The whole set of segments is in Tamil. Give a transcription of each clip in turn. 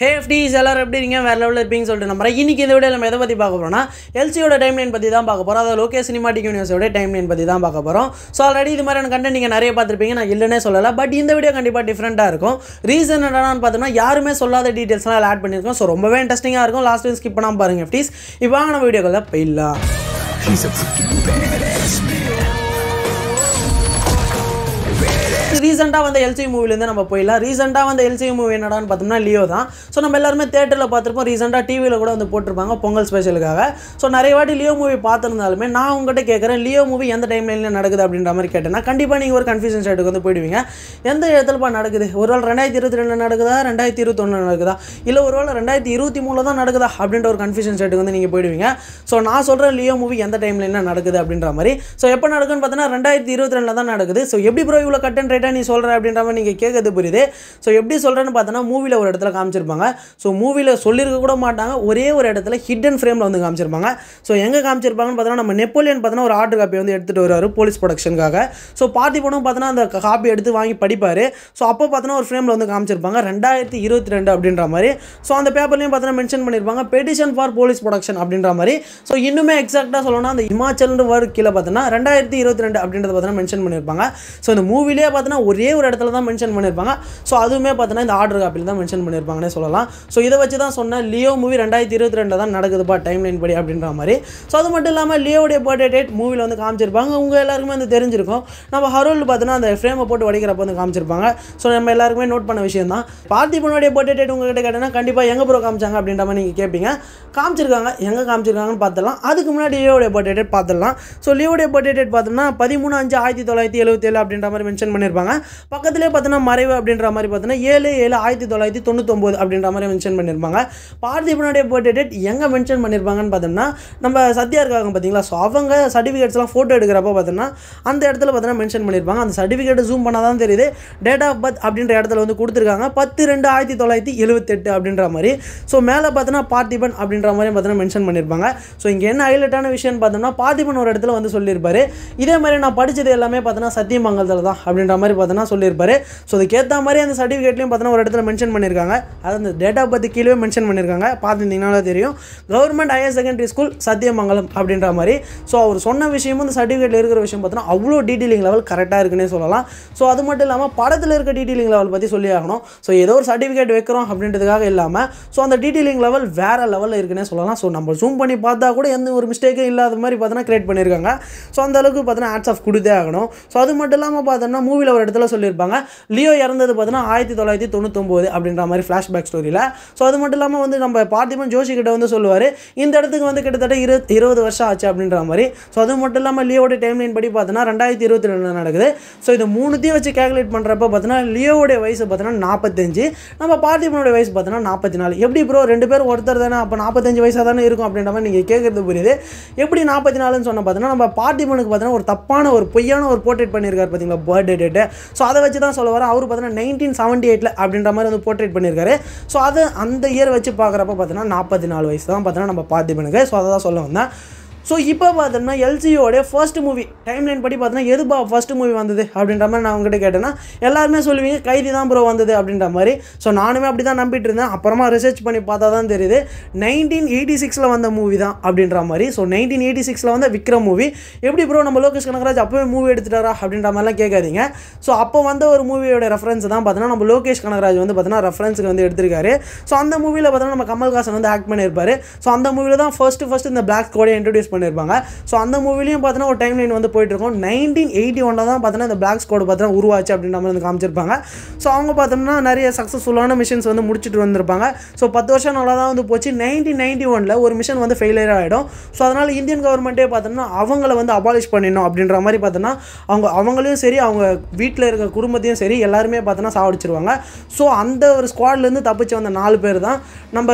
ஹே எஃப்டிஸ் எல்லாரும் எப்படி இருக்கீங்க வேறு லெவலில் இருப்பீங்கன்னு சொல்லிட்டு நம்புறேன் இன்றைக்கி இந்த வீடியோ நம்ம எதை பற்றி பார்க்க போகிறோம்னா எல்சியோட டைம் லைன் பற்றி தான் பார்க்க போகிறோம் அதாவது லோகே சினிமாட்டிக் யூனிவர்ஸோட டைம் லைன் பற்றி தான் பார்க்க போகிறோம் ஸோ ஆல்ரெடி இது மாதிரியான கண்டென்ட் நீங்கள் நிறைய பார்த்துருப்பீங்க நான் இல்லைனே சொல்லலை பட் இந்த வீடியோ கண்டிப்பாக டிஃப்ரெண்ட்டாக இருக்கும் ரீசன் என்னென்னு பார்த்தோன்னா யாருமே சொல்லாத டீட்டெயில்ஸ்லாம் அதில் ஆட் பண்ணியிருக்கோம் ஸோ ரொம்பவே இன்ட்ரெஸ்டிங்காக இருக்கும் லாஸ்ட் டைம் ஸ்கிப் பண்ணாமல் பாருங்கள் எஃப்டிஸ் இப்போ நம்ம வீடியோக்குள்ளே போயிடலாம் ரீசெண்டாக வந்த எல்சி மூவிலேருந்து நம்ம போயிடலாம் ரீசெண்டாக வந்த எல்சி மூவி என்னடான்னு பார்த்தோம்னா லியோ தான் ஸோ நம்ம எல்லாருமே தேட்டரில் பார்த்துருப்போம் ரீசெண்டாக டிவியில் கூட வந்து போட்டிருப்பாங்க பொங்கல் ஸ்பெஷலுக்காக ஸோ நிறைய வாட்டி லியோ மூவி பார்த்துருந்தாலுமே நான் உங்கள்கிட்ட கேட்குறேன் லியோ மூவி எந்த டைம்லைன்ல நடக்குது அப்படின்ற மாதிரி கேட்டேன்னா கண்டிப்பாக நீங்கள் ஒரு கன்ஃபியூஷன் ஸ்டேட்டு வந்து போயிடுவீங்க எந்த இடத்துலப்பா நடக்குது ஒரு வேள் ரெண்டாயிரத்தி இருபத்தி ரெண்டு நடக்குதா ரெண்டாயிரத்தி இருபத்தொன்னு நடக்குதா இல்லை ஒரு வேளை ரெண்டாயிரத்தி இருபத்தி மூணில் தான் நடக்குதா அப்படின்ற ஒரு கன்ஃபியூஷன் சைட்டுக்கு வந்து நீங்கள் போயிடுவீங்க ஸோ நான் சொல்கிறேன் லியோ மூவி எந்த என்ன நடக்குது அப்படின்ற மாதிரி ஸோ எப்போ நடக்குன்னு பார்த்தீங்கன்னா ரெண்டாயிரத்தி இருபத்தி ரெண்டில் தான் நடக்குது ஸோ எப்படி ப்ரோ இவ்வளோ கட் அண்ட் ரைட்டாக நீ சொல்கிற அப்படின்ற மாதிரி நீங்கள் கேட்கறது புரியுது ஸோ எப்படி சொல்கிறேன்னு பார்த்தோன்னா மூவியில் ஒரு இடத்துல காமிச்சிருப்பாங்க ஸோ மூவியில் சொல்லியிருக்க கூட மாட்டாங்க ஒரே ஒரு இடத்துல அண்ட் ஃப்ரேமில் வந்து காமிச்சிருப்பாங்க ஸோ எங்கே காமிச்சிருப்பாங்கன்னு பார்த்தோன்னா நம்ம நெப்போலியன் பார்த்தோன்னா ஒரு ஆர்டர் காப்பி வந்து எடுத்துகிட்டு வருவார் போலீஸ் ப்ரொடக்ஷனுக்காக ஸோ பார்த்தி படம் பார்த்தோன்னா அந்த காப்பி எடுத்து வாங்கி படிப்பார் ஸோ அப்போ பார்த்தோன்னா ஒரு ஃப்ரேமில் வந்து காமிச்சிருப்பாங்க ரெண்டாயிரத்தி இருபத்தி ரெண்டு அப்படின்ற மாதிரி ஸோ அந்த பேப்பர்லேயும் பார்த்தோன்னா மென்ஷன் பண்ணியிருப்பாங்க பெட்டிஷன் ஃபார் போலீஸ் ப்ரொடக்ஷன் அப்படின்ற மாதிரி ஸோ இன்னுமே எக்ஸாக்டாக சொல்லணும்னா அந்த இமாச்சல்ன்ற வர்க் கீழே பார்த்தோன்னா ரெண்டாயிரத்தி இருபத்தி ரெண்டு அப்படின்றத பார்த்தோன்னா மென்ஷன் பண்ணியிருப்பாங்க ஸோ இந்த மூவிலே பார்த்தோன்னா ஒரே ஒரு இடத்துல தான் மென்ஷன் பண்ணியிருப்பாங்க ஸோ அதுவுமே பார்த்தோன்னா இந்த ஆர்டர் காப்பியில் தான் மென்ஷன் பண்ணியிருப்பாங்கன்னே சொல்லலாம் ஸோ இதை வச்சு தான் சொன்னேன் லியோ மூவி ரெண்டாயிரத்தி இருபத்தி ரெண்டு தான் நடக்குதுப்பா டைம் லைன் படி அப்படின்ற மாதிரி ஸோ அது மட்டும் இல்லாமல் லியோடைய பர்த்டே டேட் மூவியில் வந்து காமிச்சிருப்பாங்க உங்கள் எல்லாருக்குமே வந்து தெரிஞ்சிருக்கும் நம்ம ஹரோல் பார்த்தோன்னா அந்த ஃப்ரேமை போட்டு உடைக்கிறப்ப வந்து காமிச்சிருப்பாங்க ஸோ நம்ம எல்லாருக்குமே நோட் பண்ண விஷயம் தான் பார்த்திபனுடைய பர்த்டே டேட் உங்கள்கிட்ட கேட்டேன்னா கண்டிப்பாக எங்கே ப்ரோ காமிச்சாங்க அப்படின்ற மாதிரி நீங்கள் கேட்பீங்க காமிச்சிருக்காங்க எங்கே காமிச்சிருக்காங்கன்னு பார்த்துடலாம் அதுக்கு முன்னாடி லியோடைய பர்த்டே டேட் பார்த்துடலாம் ஸோ லியோடைய பர்த்டே டேட் பார்த்தோம்னா பதிமூணு அஞ்சு ஆயிரத்தி தொள்ளாயிரத்தி எழுபத்தேழு அப்படின்ற மாதிரி மென்ஷன் பண்ணியிருப்பாங்க பக்கத்துலேயே பார்த்தீங்கன்னா மறைவு அப்படின்ற மாதிரி பார்த்தீங்கன்னா ஏழு ஏழு ஆயிரத்தி தொள்ளாயிரத்தி தொண்ணூத்தொம்பது அப்படின்ற மாதிரி மென்ஷன் பண்ணியிருப்பாங்க பார்த்திபனுடைய பர்த்டே டேட் எங்கே மென்ஷன் பண்ணியிருப்பாங்கன்னு பார்த்தோம்னா நம்ம சத்யா இருக்காங்க பார்த்தீங்களா ஸோ அவங்க சர்டிஃபிகேட்ஸ்லாம் ஃபோட்டோ எடுக்கிறப்ப பார்த்தோம்னா அந்த இடத்துல பார்த்தீங்கன்னா மென்ஷன் பண்ணியிருப்பாங்க அந்த சர்டிஃபிகேட் ஜூம் பண்ணால் தான் தெரியுது டேட் ஆஃப் பர்த் அப்படின்ற இடத்துல வந்து கொடுத்துருக்காங்க பத்து ரெண்டு ஆயிரத்தி தொள்ளாயிரத்தி எழுபத்தெட்டு அப்படின்ற மாதிரி ஸோ மேலே பார்த்தோன்னா பார்த்திபன் அப்படின்ற மாதிரி பார்த்தோன்னா மென்ஷன் பண்ணியிருப்பாங்க ஸோ இங்கே என்ன ஹைலைட்டான விஷயம்னு பார்த்தோம்னா பார்த்திபன் ஒரு இடத்துல வந்து சொல்லியிருப்பாரு இதே மாதிரி நான் படித்தது எல்லாமே பார்த்தோன்னா சத்தியமங்கலத்தில் தான் அப்படின்ற மாதிரி பார்த்தோன்னா சொல்லியிருப்பாரு ஸோ அதுக்கேற்ற மாதிரி அந்த சர்டிஃபிகேட்லேயும் பார்த்தோன்னா ஒரு இடத்துல மென்ஷன் பண்ணியிருக்காங்க அது அந்த டேட்டா பற்றி கீழே மென்ஷன் பண்ணியிருக்காங்க பார்த்துருந்தீங்கனாலே தெரியும் government higher secondary school Sathyamangalam அப்படின்ற மாதிரி ஸோ அவர் சொன்ன விஷயமும் அந்த சர்டிஃபிகேட்டில் இருக்கிற விஷயம் பார்த்தோன்னா அவ்வளோ டீட்டெயிலிங் லெவல் கரெக்டாக இருக்குன்னே சொல்லலாம் ஸோ அது மட்டும் இல்லாமல் படத்தில் இருக்க டீட்டெயிலிங் லெவல் பற்றி சொல்லி ஆகணும் ஸோ ஏதோ ஒரு சர்டிஃபிகேட் வைக்கிறோம் அப்படின்றதுக்காக இல்லாமல் ஸோ அந்த டீட்டெயிலிங் லெவல் வேறு லெவலில் இருக்குன்னே சொல்லலாம் ஸோ நம்ம ஜூம் பண்ணி பார்த்தா கூட எந்த ஒரு மிஸ்டேக்கும் இல்லாத மாதிரி பார்த்தோன்னா கிரியேட் பண்ணியிருக்காங்க ஸோ அந்த அளவுக்கு பார்த்தோன்னா ஆட்ஸ் ஆஃப் கொடுத்தே ஆகணும் ஸோ அது மட்டும் இல்லாமல் பார்த்தோன்னா பார்த்தோம்னா மூவியில் ஒரு இடத்துல சொல்லியிருப்பாங்க லியோ இறந்தது பார்த்தோன்னா ஆயிரத்தி தொள்ளாயிரத்தி தொண்ணூத்தொம்போது அப்படின்ற மாதிரி ஃப்ளாஷ்பேக் ஸ்டோரியில் ஸோ அது மட்டும் இல்லாமல் வந்து நம்ம பார்த்திபன் ஜோஷி கிட்ட வந்து சொல்லுவார் இந்த இடத்துக்கு வந்து கிட்டத்தட்ட இரு இருபது வருஷம் ஆச்சு அப்படின்ற மாதிரி ஸோ அது மட்டும் இல்லாமல் லியோட லைன் படி பார்த்தோன்னா ரெண்டாயிரத்தி இருபத்தி ரெண்டு நடக்குது ஸோ இது மூணுத்தையும் வச்சு கேல்குலேட் பண்ணுறப்ப பார்த்தோன்னா லியோவுடைய வயசு பார்த்தோன்னா நாற்பத்தஞ்சு நம்ம பார்த்திபனோட வயசு பார்த்தோன்னா நாற்பத்தி நாலு எப்படி ப்ரோ ரெண்டு பேரும் ஒருத்தர் தானே அப்போ நாற்பத்தஞ்சு வயசாக தானே இருக்கும் அப்படின்ற மாதிரி நீங்கள் கேட்குறது புரியுது எப்படி நாற்பத்தி நாலுன்னு சொன்ன பார்த்தோன்னா நம்ம பார்த்திபனுக்கு பார்த்தோன்னா ஒரு தப்பான ஒரு பொய்யான ஒரு போர்ட்ரேட் பண்ணியிருக்காரு பார்த்தீங்களா பர்த்டே டேட்டு ஸோ அதை வச்சு தான் சொல்ல வரேன் அவர் பார்த்தீங்கன்னா நைன்டீன் செவன்ட்டி எயிட்டில் அப்படின்ற மாதிரி வந்து போர்ட்ரேட் பண்ணியிருக்காரு ஸோ அது அந்த இயர் வச்சு பார்க்குறப்ப பார்த்தீங்கன்னா நாற்பத்தி நாலு வயசு தான் பார்த்தீங்கன்னா நம்ம பண்ணுங்க ஸோ அதை தான் சொல்ல வந்தேன் ஸோ இப்போ பார்த்தோம்னா எல்ஜியோடைய ஃபர்ஸ்ட் மூவி டைம் லைன் படி பார்த்தோன்னா எதுபா ஃபர்ஸ்ட் மூவி வந்தது அப்படின்ற மாதிரி நான் அவங்ககிட்ட கேட்டேன்னா எல்லாருமே சொல்லுவீங்க கைதி தான் ப்ரோ வந்தது அப்படின்ற மாதிரி ஸோ நானுமே அப்படி தான் நம்பிட்டு இருந்தேன் அப்புறமா ரிசர்ச் பண்ணி பார்த்தா தான் தெரியுது நைன்டீன் எயிட்டி சிக்ஸில் வந்த மூவி தான் அப்படின்ற மாதிரி ஸோ நைன்டீன் எயிட்டி சிக்ஸில் வந்த விக்ரம் மூவி எப்படி ப்ரோ நம்ம லோகேஷ் கனகராஜ் அப்போவே மூவி எடுத்துட்டாரா அப்படின்ற மாதிரிலாம் கேட்காதீங்க ஸோ அப்போ வந்த ஒரு மூவியோட ரெஃபரன்ஸ் தான் பார்த்தோன்னா நம்ம லோகேஷ் கனகராஜ் வந்து பார்த்தோன்னா ரெஃபரன்ஸுக்கு வந்து எடுத்திருக்காரு ஸோ அந்த மூவியில் பார்த்தோன்னா நம்ம கமல்ஹாசன் வந்து ஆக்ட் பண்ணியிருப்பார் ஸோ அந்த மூவியில் தான் ஃபஸ்ட்டு ஃபஸ்ட்டு இந்த பிளாக் கோடை இன்ட்ரடியூஸ் பண்ணியிருப்பாங்க ஸோ அந்த மூவிலையும் பார்த்தீங்கன்னா ஒரு டைம் லைன் வந்து போயிட்டுருக்கோம் நைன்டீன் எயிட்டி ஒன்ல தான் பார்த்தீங்கன்னா இந்த பிளாக் ஸ்கோட் பார்த்தீங்கன்னா உருவாச்சு அப்படின்ற மாதிரி வந்து காமிச்சிருப்பாங்க ஸோ அவங்க பார்த்தோம்னா நிறைய சக்ஸஸ்ஃபுல்லான மிஷின்ஸ் வந்து முடிச்சுட்டு வந்திருப்பாங்க ஸோ பத்து வருஷம் நல்லா தான் வந்து போச்சு நைன்டீன் நைன்டி ஒனில் ஒரு மிஷன் வந்து ஃபெயிலியர் ஆகிடும் ஸோ அதனால் இந்தியன் கவர்மெண்ட்டே பார்த்தோம்னா அவங்கள வந்து அபாலிஷ் பண்ணிடணும் அப்படின்ற மாதிரி பார்த்தோன்னா அவங்க அவங்களையும் சரி அவங்க வீட்டில் இருக்க குடும்பத்தையும் சரி எல்லாருமே பார்த்தோன்னா சாவடிச்சிருவாங்க ஸோ அந்த ஒரு ஸ்குவாட்லேருந்து தப்பிச்சு வந்த நாலு பேர் தான் நம்ம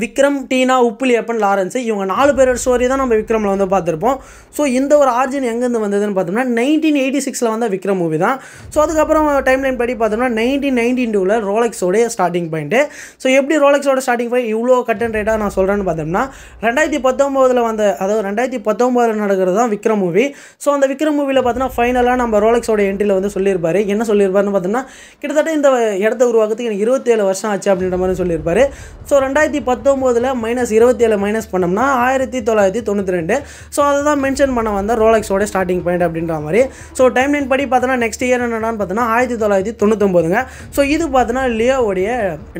விக்ரம் டீனா உப்புலியப்பன் லாரன்ஸு இவங்க நாலு பேரோட ஸ்டோரி தான் நம்ம விக்ரமில் வந்து பார்த்துருப்போம் ஸோ இந்த ஒரு ஆர்ஜின் எங்கேருந்து வந்ததுன்னு பார்த்தோம்னா நைன்டீன் எயிட்டி சிக்ஸில் வந்த விக்ரம் மூவி தான் ஸோ அதுக்கப்புறம் டைம் லைன் படி பார்த்தோம்னா நைன்டீன் நைன்டீன் டூவில் ரோலெக்ஸோடைய ஸ்டார்டிங் பாயிண்ட்டு ஸோ எப்படி ரோலெக்ஸோட ஸ்டார்டிங் பாயிண்ட் இவ்வளோ கட் அண்ட் ரேட்டாக நான் சொல்கிறேன்னு பார்த்தோம்னா ரெண்டாயிரத்தி பத்தொம்போதில் வந்த அதாவது ரெண்டாயிரத்தி பத்தொம்போதில் நடக்கிறது தான் விக்ரம் மூவி ஸோ அந்த விக்ரம் மூவியில் பார்த்தோம்னா ஃபைனலாக நம்ம ரோலெக்ஸோட என்ட்ரியில் வந்து சொல்லியிருப்பார் என்ன சொல்லியிருப்பாருன்னு பார்த்தோம்னா கிட்டத்தட்ட இந்த இடத்த உருவாக்கத்துக்கு எனக்கு இருபத்தேழு வருஷம் ஆச்சு அப்படின்ற மாதிரி சொல்லியிருப்பார் ஸோ ரெண்டாயிரத்தி பத்து பத்தொம்போதில் மைனஸ் இருபத்தி ஏழு மைனஸ் பண்ணோம்னா ஆயிரத்தி தொள்ளாயிரத்தி தொண்ணூற்றி ரெண்டு ஸோ அதை தான் மென்ஷன் பண்ண வந்தால் ரோலெக்ஸோட ஸ்டார்டிங் பாயிண்ட் அப்படின்ற மாதிரி ஸோ டைம் லைன் படி பார்த்தோன்னா நெக்ஸ்ட் இயர் என்னென்னு பார்த்தோன்னா ஆயிரத்தி தொள்ளாயிரத்தி தொண்ணூத்தொம்போதுங்க ஸோ இது பார்த்தோன்னா லியோவுடைய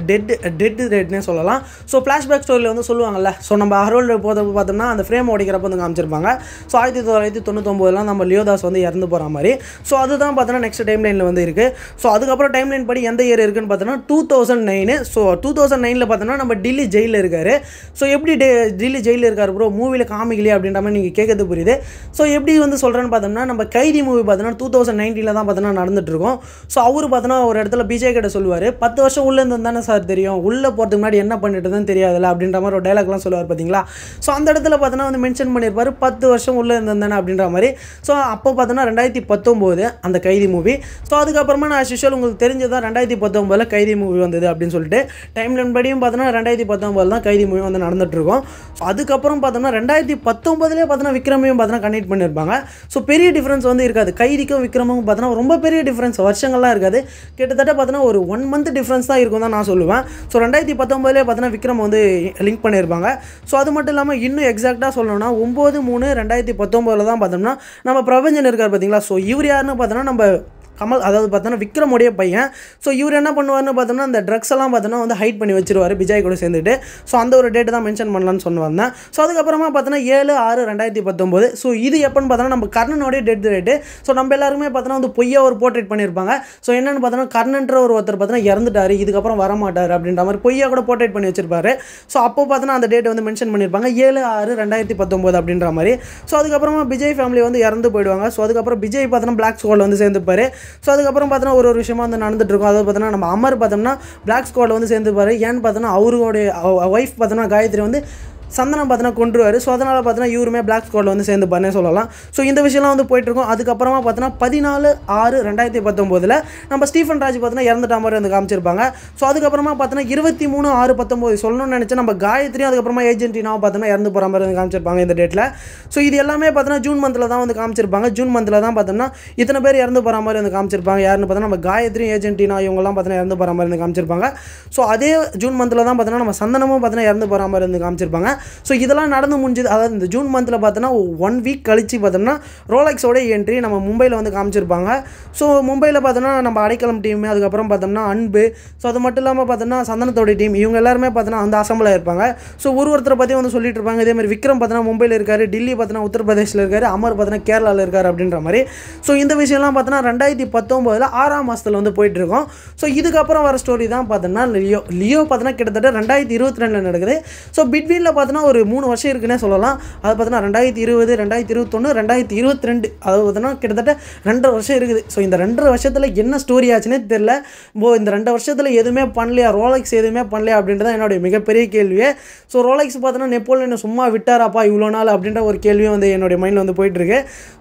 டெட் டெட் ரேட்னே சொல்லலாம் ஸோ ஃப்ளாஷ்பேக் ஸ்டோரியில் வந்து சொல்லுவாங்கல்ல ஸோ நம்ம அரோல்டு போகிறப்ப பார்த்தோம்னா அந்த ஃப்ரேம் உடைக்கிறப்ப வந்து காமிச்சிருப்பாங்க ஸோ ஆயிரத்தி தொள்ளாயிரத்தி தொண்ணூத்தொம்போதுலாம் நம்ம லியோதாஸ் வந்து இறந்து போகிற மாதிரி ஸோ அதுதான் பார்த்தோன்னா நெக்ஸ்ட் டைம் லைனில் வந்து இருக்குது ஸோ அதுக்கப்புறம் டைம் லைன் படி எந்த இயர் இருக்குன்னு பார்த்தோன்னா two thousand nine so two thousand நைனில் பார்த்தோன்னா நம்ம டெல்லி ஜெயில் ஜெயிலில் இருக்கார் ஸோ எப்படி டே டெய்லி ஜெயிலில் இருக்கார் ப்ரோ மூவியில் காமிக்கலையே அப்படின்ற மாதிரி நீங்கள் கேட்கறது புரியுது ஸோ எப்படி வந்து சொல்கிறேன்னு பார்த்தோம்னா நம்ம கைதி மூவி பார்த்தோன்னா டூ தௌசண்ட் நைன்டீனில் தான் பார்த்தோன்னா நடந்துட்டுருக்கோம் ஸோ அவர் பார்த்தோன்னா ஒரு இடத்துல பிஜே கிட்ட சொல்லுவார் பத்து வருஷம் உள்ளே இருந்து தானே சார் தெரியும் உள்ளே போகிறதுக்கு முன்னாடி என்ன தான் தெரியாதுல்ல அப்படின்ற மாதிரி ஒரு டைலாக்லாம் சொல்லுவார் பார்த்தீங்களா ஸோ அந்த இடத்துல பார்த்தோன்னா வந்து மென்ஷன் பண்ணியிருப்பார் பத்து வருஷம் உள்ளே இருந்தானே அப்படின்ற மாதிரி ஸோ அப்போ பார்த்தோன்னா ரெண்டாயிரத்தி பத்தொம்போது அந்த கைதி மூவி ஸோ அதுக்கப்புறமா நான் ஆஸ் உங்களுக்கு தெரிஞ்சதான் ரெண்டாயிரத்தி பத்தொம்போதில் கைதி மூவி வந்தது அப்படின்னு சொல்லிட்டு டைம் லைன் படியும் பார்த்தோன்னா ரெண்டாயிரத்தி பத்தொம்போது ஃபெஸ்டிவல் தான் கைதி மூவி வந்து நடந்துகிட்ருக்கோம் ஸோ அதுக்கப்புறம் பார்த்தோம்னா ரெண்டாயிரத்தி பத்தொம்பதுலேயே பார்த்தோன்னா விக்ரமையும் பார்த்தோம்னா கனெக்ட் பண்ணியிருப்பாங்க ஸோ பெரிய டிஃப்ரென்ஸ் வந்து இருக்காது கைதிக்கும் விக்ரமும் பார்த்தோன்னா ரொம்ப பெரிய டிஃப்ரென்ஸ் வருஷங்கள்லாம் இருக்காது கிட்டத்தட்ட பார்த்தோன்னா ஒரு ஒன் மந்த் டிஃப்ரென்ஸ் தான் இருக்கும் தான் நான் சொல்லுவேன் ஸோ ரெண்டாயிரத்தி பத்தொம்பதுலேயே பார்த்தோன்னா விக்ரம் வந்து லிங்க் பண்ணியிருப்பாங்க ஸோ அது மட்டும் இல்லாமல் இன்னும் எக்ஸாக்டாக சொல்லணும்னா ஒம்பது மூணு ரெண்டாயிரத்தி பத்தொம்போதில் தான் பார்த்தோம்னா நம்ம பிரபஞ்சன் இருக்கார் பார்த்தீங்களா ஸோ இவர் யாருன்னு பார்த்தோன்னா நம்ம கமல் அதாவது பார்த்தோன்னா விக்ரமுடைய பையன் ஸோ இவர் என்ன பண்ணுவார்னு பார்த்தோம்னா அந்த ட்ரக்ஸ் எல்லாம் பார்த்தோன்னா வந்து ஹைட் பண்ணி வச்சிருவார் விஜய் கூட சேர்ந்துட்டு ஸோ அந்த ஒரு டேட்டு தான் மென்ஷன் பண்ணலான்னு சொன்னுவாங்க ஸோ அதுக்கப்புறமா பார்த்தோன்னா ஏழு ஆறு ரெண்டாயிரத்தி பத்தொம்போது ஸோ இது எப்போன்னு பார்த்தோன்னா நம்ம கர்ணனுடைய டெட் ரேட்டு ஸோ நம்ம எல்லாருமே பார்த்தோன்னா வந்து பொய்யாக ஒரு போர்ட்ரேட் பண்ணியிருப்பாங்க ஸோ என்னென்னு பார்த்தோன்னா கர்ணன்ற ஒரு ஒருத்தர் பார்த்தோன்னா இறந்துட்டார் இதுக்கப்புறம் வரமாட்டார் அப்படின்ற மாதிரி பொய்யா கூட போர்ட்ரேட் பண்ணி வச்சிருப்பாரு ஸோ அப்போ பார்த்தோன்னா அந்த டேட் வந்து மென்ஷன் பண்ணியிருப்பாங்க ஏழு ஆறு ரெண்டாயிரத்தி பத்தொம்போது அப்படின்ற மாதிரி ஸோ அதுக்கப்புறமா விஜய் ஃபேமிலி வந்து இறந்து போயிடுவாங்க ஸோ அதுக்கப்புறம் விஜய் பார்த்தோன்னா பிளாக் ஸ்கோல் வந்து சேர்ந்துப்பார் ஸோ அதுக்கப்புறம் பார்த்தோன்னா ஒரு ஒரு விஷயமா வந்து இருக்கும் அதாவது பார்த்தோன்னா நம்ம அமர் பார்த்தோம்னா பிளாக் ஸ்குவாடில் வந்து சேர்ந்து பாரு ஏன்னு பார்த்தோன்னா அவருடைய ஒய்ஃப் பார்த்தோன்னா காயத்ரி வந்து சந்தனம் பார்த்தினா கொண்டுருவார் ஸோ அதனால் பார்த்தினா இவருமே பிளாக் ஸ்குவாடில் வந்து சேர்ந்துப்பார்னே சொல்லலாம் ஸோ இந்த விஷயம்லாம் வந்து போயிட்டுருக்கும் அதுக்கப்புறமா பார்த்தினா பதினாலு ஆறு ரெண்டாயிரத்தி பத்தொம்போதில் நம்ம ஸ்டீஃபன் ராஜ் பார்த்தினா இறந்துட்டா மாதிரி வந்து காமிச்சிருப்பாங்க ஸோ அதுக்கப்புறமா பார்த்தீங்கன்னா இருபத்தி மூணு ஆறு பத்தொம்போது சொல்லணும்னு நினச்சா நம்ம காயத்ரியும் அதுக்கப்புறமா ஏஜென்டினாவும் பார்த்தோன்னா இறந்து போகிற மாதிரி வந்து காமிச்சிருப்பாங்க இந்த டேட்டில் ஸோ இது எல்லாமே பார்த்தினா ஜூன் மந்தில் தான் வந்து காமிச்சிருப்பாங்க ஜூன் மந்தில் தான் பார்த்தோம்னா இத்தனை பேர் இறந்து போகிற மாதிரி வந்து காமிச்சிருப்பாங்க யாருன்னு பார்த்தோன்னா நம்ம காயத்ரி ஏஜென்டினா இவங்கெல்லாம் பார்த்தினா இறந்து போகிற மாதிரி வந்து காமிச்சிருப்பாங்க ஸோ அதே ஜூன் மந்தில் தான் பார்த்தீங்கன்னா நம்ம சந்தனமும் பார்த்தினா இறந்து போகிற மாதிரி வந்து காமிச்சிருப்பாங்க ஸோ இதெல்லாம் நடந்து முடிஞ்சது அதாவது இந்த ஜூன் மந்தில் பார்த்தோன்னா ஒன் வீக் கழித்து பார்த்தோம்னா ரோலெக்ஸோட என்ட்ரி நம்ம மும்பையில் வந்து காமிச்சிருப்பாங்க ஸோ மும்பையில் பார்த்தோன்னா நம்ம அடைக்கலம் டீம் அதுக்கப்புறம் பார்த்தோம்னா அன்பு ஸோ அது மட்டும் இல்லாமல் பார்த்தோம்னா சந்தனத்தோடைய டீம் இவங்க எல்லாருமே பார்த்தோன்னா அந்த அசம்பிளாக இருப்பாங்க ஸோ ஒரு ஒருத்தரை பற்றி வந்து சொல்லிட்டு இருப்பாங்க இதேமாதிரி விக்ரம் பார்த்தோன்னா மும்பையில் இருக்கார் டெல்லி பார்த்தோன்னா உத்தரப்பிரதேசில் இருக்கார் அமர் பார்த்தோன்னா கேரளாவில் இருக்கார் அப்படின்ற மாதிரி ஸோ இந்த விஷயம்லாம் பார்த்தோன்னா ரெண்டாயிரத்தி பத்தொம்போதில் ஆறாம் மாதத்தில் வந்து போயிட்டுருக்கோம் ஸோ இதுக்கப்புறம் வர ஸ்டோரி தான் பார்த்தோன்னா லியோ லியோ பார்த்தோன்னா கிட்டத்தட்ட ரெண்டாயிரத்தி இருபத்தி ரெண்டில் நடக்குது ஸோ பிட்வீனில் பார்த்தோன்னா பார்த்தோன்னா ஒரு மூணு வருஷம் இருக்குன்னே சொல்லலாம் அது பார்த்தோன்னா ரெண்டாயிரத்தி இருபது ரெண்டாயிரத்தி இருபத்தொன்று ரெண்டாயிரத்தி இருபத்தி ரெண்டு அது பார்த்தோன்னா கிட்டத்தட்ட ரெண்டரை வருஷம் இருக்குது ஸோ இந்த ரெண்டரை வருஷத்தில் என்ன ஸ்டோரி ஆச்சுன்னே தெரில இந்த ரெண்டு வருஷத்தில் எதுவுமே பண்ணலையா ரோலெக்ஸ் எதுவுமே பண்ணலையா தான் என்னுடைய மிகப்பெரிய கேள்வியே ஸோ ரோலெக்ஸ் பார்த்தீங்கன்னா நெப்போலியன் சும்மா விட்டாராப்பா இவ்வளோ நாள் அப்படின்ற ஒரு கேள்வியும் வந்து என்னுடைய மைண்டில் வந்து போயிட்டுருக்கு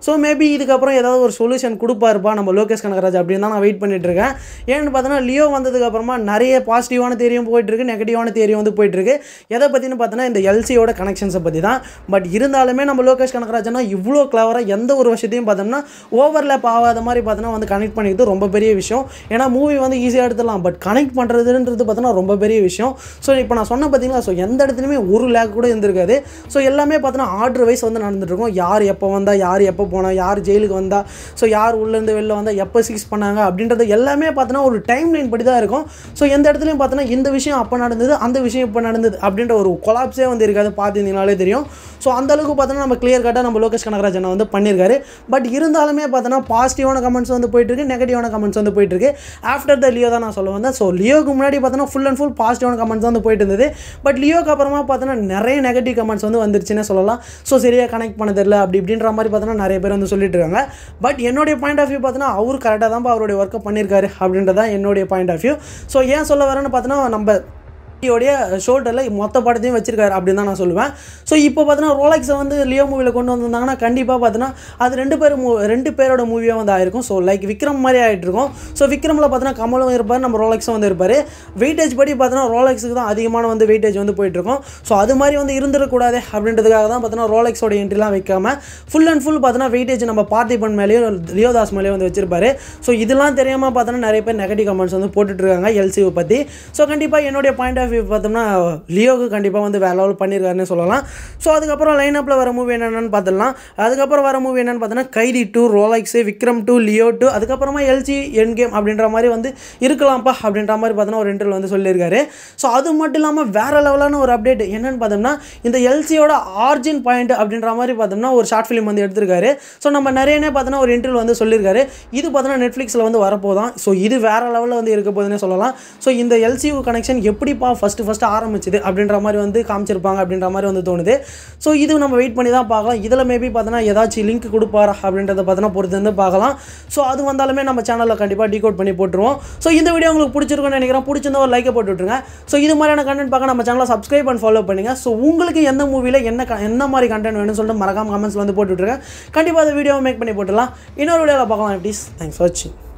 ஸோ மேபி இதுக்கப்புறம் ஏதாவது ஒரு சொல்யூஷன் கொடுப்பாருப்பா நம்ம லோகேஷ் கனகராஜ் அப்படின்னு தான் நான் வெயிட் பண்ணிட்டுருக்கேன் ஏன்னு பார்த்தோன்னா லியோ வந்ததுக்கப்புறமா நிறைய பாசிட்டிவான தேரியும் போயிட்டுருக்கு நெகட்டிவான தேரியும் வந்து போயிட்டுருக்கு எதை பற்றினு பார்த்தோன்னா இந்த எல் எல்சியோட கனெக்ஷன்ஸை பற்றி தான் பட் இருந்தாலுமே நம்ம லோகேஷ் கனகராஜனா இவ்வளோ கிளவராக எந்த ஒரு விஷயத்தையும் பார்த்தோம்னா ஓவர்லேப் ஆகாத மாதிரி பார்த்தோன்னா வந்து கனெக்ட் பண்ணிக்கிறது ரொம்ப பெரிய விஷயம் ஏன்னா மூவி வந்து ஈஸியாக எடுத்துடலாம் பட் கனெக்ட் பண்ணுறதுன்றது பார்த்தோன்னா ரொம்ப பெரிய விஷயம் ஸோ இப்போ நான் சொன்ன பார்த்தீங்களா ஸோ எந்த இடத்துலையுமே ஒரு லேக் கூட இருந்திருக்காது ஸோ எல்லாமே பார்த்தோன்னா ஆர்டர் வைஸ் வந்து நடந்துட்டுருக்கும் யார் எப்போ வந்தால் யார் எப்போ போனால் யார் ஜெயிலுக்கு வந்தால் ஸோ யார் உள்ளேருந்து வெளில வந்தால் எப்போ சீஸ் பண்ணாங்க அப்படின்றது எல்லாமே பார்த்தோன்னா ஒரு டைம் லைன் படி தான் இருக்கும் ஸோ எந்த இடத்துலையும் பார்த்தோன்னா இந்த விஷயம் அப்போ நடந்தது அந்த விஷயம் இப்போ நடந்தது அப்படின்ற ஒரு கொலாப்ஸே வந்து வந்து இருக்காது பார்த்துருந்தீங்கனாலே தெரியும் ஸோ அந்தளவுக்கு பார்த்தோன்னா நம்ம கிளியர் கட்டாக நம்ம லோகேஷ் கனகராஜ் அண்ணா வந்து பண்ணியிருக்காரு பட் இருந்தாலுமே பார்த்தோன்னா பாசிட்டிவான கமெண்ட்ஸ் வந்து போயிட்டுருக்கு நெகட்டிவான கமெண்ட்ஸ் வந்து போயிட்டுருக்கு ஆஃப்டர் த லியோ தான் நான் சொல்ல வந்தேன் ஸோ லியோக்கு முன்னாடி பார்த்தோன்னா ஃபுல் அண்ட் ஃபுல் பாசிட்டிவான கமெண்ட்ஸ் வந்து போயிட்டு இருந்தது பட் லியோக்கு அப்புறமா பார்த்தோன்னா நிறைய நெகட்டிவ் கமெண்ட்ஸ் வந்து வந்துருச்சுன்னு சொல்லலாம் ஸோ சரியாக கனெக்ட் பண்ண தெரில அப்படி இப்படின்ற மாதிரி பார்த்தோன்னா நிறைய பேர் வந்து சொல்லிட்டு இருக்காங்க பட் என்னுடைய பாயிண்ட் ஆஃப் வியூ பார்த்தோன்னா அவர் கரெக்டாக தான் அவருடைய ஒர்க்கை பண்ணியிருக்காரு அப்படின்றதான் என்னுடைய பாயிண்ட் ஆஃப் வியூ ஸோ ஏன் சொல்ல வரேன்னு பார்த்தோன்னா நம்ம ஷோல்டரில் மொத்த படத்தையும் வச்சிருக்காரு அப்படின்னு தான் நான் சொல்லுவேன் ஸோ இப்போ பார்த்தீங்கன்னா ரோலக்ஸை வந்து லியோ மூவியில் கொண்டு வந்திருந்தாங்கன்னா கண்டிப்பாக பார்த்தீங்கன்னா அது ரெண்டு பேர் மூ ரெண்டு பேரோட மூவியாக வந்து ஆயிருக்கும் ஸோ லைக் விக்ரம் மாதிரி ஆகிட்டு இருக்கும் ஸோ விக்ரமில் பார்த்தீங்கன்னா கமலும் இருப்பார் நம்ம ரோலக்ஸும் வந்து இருப்பார் வெயிட்டேஜ் படி பார்த்தீங்கன்னா ரோலக்ஸுக்கு தான் அதிகமான வந்து வெயிட்டேஜ் வந்து போயிட்டுருக்கும் ஸோ அது மாதிரி வந்து இருந்துடக்கூடாது அப்படின்றதுக்காக தான் பார்த்தீங்கன்னா ரோலக்ஸோட என்ட்ரிலாம் வைக்காமல் ஃபுல் அண்ட் ஃபுல் பார்த்தீங்கன்னா வெயிட்டேஜ் நம்ம பார்த்திபன் மேலேயும் லியோதாஸ் மேலேயும் வந்து வச்சிருப்பாரு ஸோ இதெல்லாம் தெரியாமல் பார்த்தோன்னா நிறைய பேர் நெகட்டிவ் கமெண்ட்ஸ் வந்து போட்டுட்ருக்காங்க எல்சிவை பற்றி ஸோ கண்டிப்பாக என்னுடைய பாயிண்ட் ஆஃப் ஆஃப் பார்த்தோம்னா லியோக்கு கண்டிப்பாக வந்து வேற லெவல் பண்ணியிருக்காருன்னு சொல்லலாம் ஸோ அதுக்கப்புறம் லைனப்பில் வர மூவி என்னென்னு பார்த்துடலாம் அதுக்கப்புறம் வர மூவி என்னென்னு பார்த்தோன்னா Kaithi two Rolex Vikram two Leo two அதுக்கப்புறமா எல்ஜி என் கேம் அப்படின்ற மாதிரி வந்து இருக்கலாம்ப்பா அப்படின்ற மாதிரி பார்த்தோன்னா ஒரு இன்டர்வியூ வந்து சொல்லியிருக்காரு ஸோ அது மட்டும் இல்லாமல் வேறு லெவலான ஒரு அப்டேட் என்னென்னு பார்த்தோம்னா இந்த எல்சியோட ஆர்ஜின் பாயிண்ட் அப்படின்ற மாதிரி பார்த்தோம்னா ஒரு ஷார்ட் ஃபிலிம் வந்து எடுத்திருக்காரு ஸோ நம்ம நிறையனே பார்த்தோன்னா ஒரு இன்டர்வியூ வந்து சொல்லியிருக்காரு இது பார்த்தோன்னா நெட்ஃப்ளிக்ஸில் வந்து வரப்போதான் ஸோ இது வேறு லெவலில் வந்து இருக்க போதுன்னே சொல்லலாம் ஸோ இந்த எல்சியூ கனெக்ஷன் எப்படிப்பா ஃபஸ்ட்டு ஃபஸ்ட்டு ஆரம்பிச்சுது அப்படின்ற மாதிரி வந்து காமிச்சிருப்பாங்க அப்படின்ற மாதிரி வந்து தோணுது ஸோ இது நம்ம வெயிட் பண்ணி தான் பார்க்கலாம் இதில் மேபி பார்த்தோன்னா ஏதாச்சும் லிங்க் கொடுப்பாரா அப்படின்றத பார்த்தினா பொறுத்து வந்து பார்க்கலாம் ஸோ அது வந்தாலுமே நம்ம சேனலில் கண்டிப்பாக டீகோட் பண்ணி போட்டுருவோம் ஸோ இந்த வீடியோ உங்களுக்கு பிடிச்சிருக்கோம்னு நினைக்கிறேன் பிடிச்சிருந்த ஒரு லைக்கை போட்டு விட்டுருங்க ஸோ இது மாதிரியான கண்டென்ட் பார்க்க நம்ம சேனலை சப்ஸ்கிரைப் அண்ட் ஃபாலோ பண்ணுங்கள் ஸோ உங்களுக்கு எந்த மூவியில் என்ன என்ன மாதிரி கண்டென்ட் வேணும்னு சொல்லிட்டு மறக்காம கமெண்ட்ஸ் வந்து போட்டு போட்டுவிட்டுருங்க கண்டிப்பாக அந்த வீடியோவை மேக் பண்ணி போட்டுடலாம் இன்னொரு வீடியோவில் பார்க்கலாம் ப்ளீஸ் தேங்க்ஸ் ஃபார் வாட்சிங்